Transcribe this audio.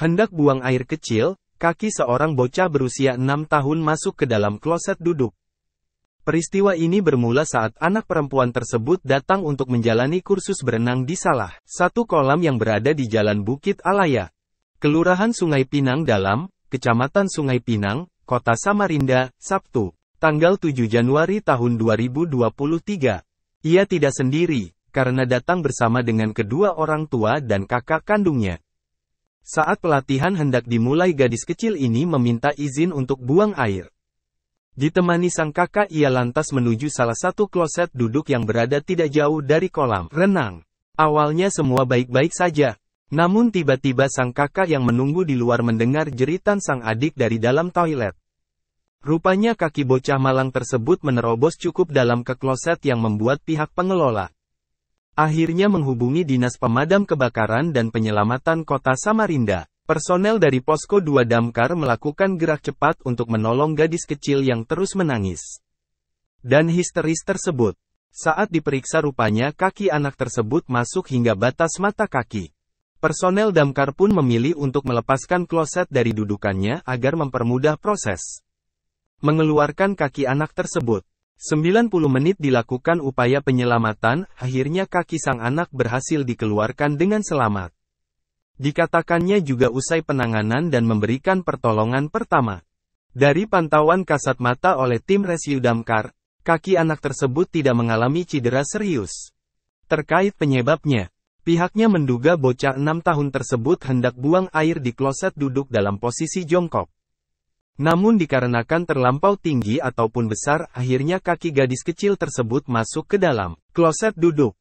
Hendak buang air kecil, kaki seorang bocah berusia enam tahun masuk ke dalam kloset duduk. Peristiwa ini bermula saat anak perempuan tersebut datang untuk menjalani kursus berenang di Salah, satu kolam yang berada di Jalan Bukit Alaya. Kelurahan Sungai Pinang Dalam, Kecamatan Sungai Pinang, Kota Samarinda, Sabtu, tanggal 7 Januari tahun 2023. Ia tidak sendiri, karena datang bersama dengan kedua orang tua dan kakak kandungnya. Saat pelatihan hendak dimulai gadis kecil ini meminta izin untuk buang air. Ditemani sang kakak ia lantas menuju salah satu kloset duduk yang berada tidak jauh dari kolam renang. Awalnya semua baik-baik saja. Namun tiba-tiba sang kakak yang menunggu di luar mendengar jeritan sang adik dari dalam toilet. Rupanya kaki bocah malang tersebut menerobos cukup dalam ke kloset yang membuat pihak pengelola akhirnya menghubungi Dinas Pemadam Kebakaran dan Penyelamatan Kota Samarinda. Personel dari Posko 2 Damkar melakukan gerak cepat untuk menolong gadis kecil yang terus menangis. Dan histeris tersebut. Saat diperiksa rupanya kaki anak tersebut masuk hingga batas mata kaki. Personel damkar pun memilih untuk melepaskan kloset dari dudukannya agar mempermudah proses. Mengeluarkan kaki anak tersebut. 90 menit dilakukan upaya penyelamatan, akhirnya kaki sang anak berhasil dikeluarkan dengan selamat. Dikatakannya juga usai penanganan dan memberikan pertolongan pertama. Dari pantauan kasat mata oleh tim rescue damkar, kaki anak tersebut tidak mengalami cedera serius. Terkait penyebabnya, pihaknya menduga bocah enam tahun tersebut hendak buang air di kloset duduk dalam posisi jongkok. Namun dikarenakan terlampau tinggi ataupun besar, akhirnya kaki gadis kecil tersebut masuk ke dalam kloset duduk.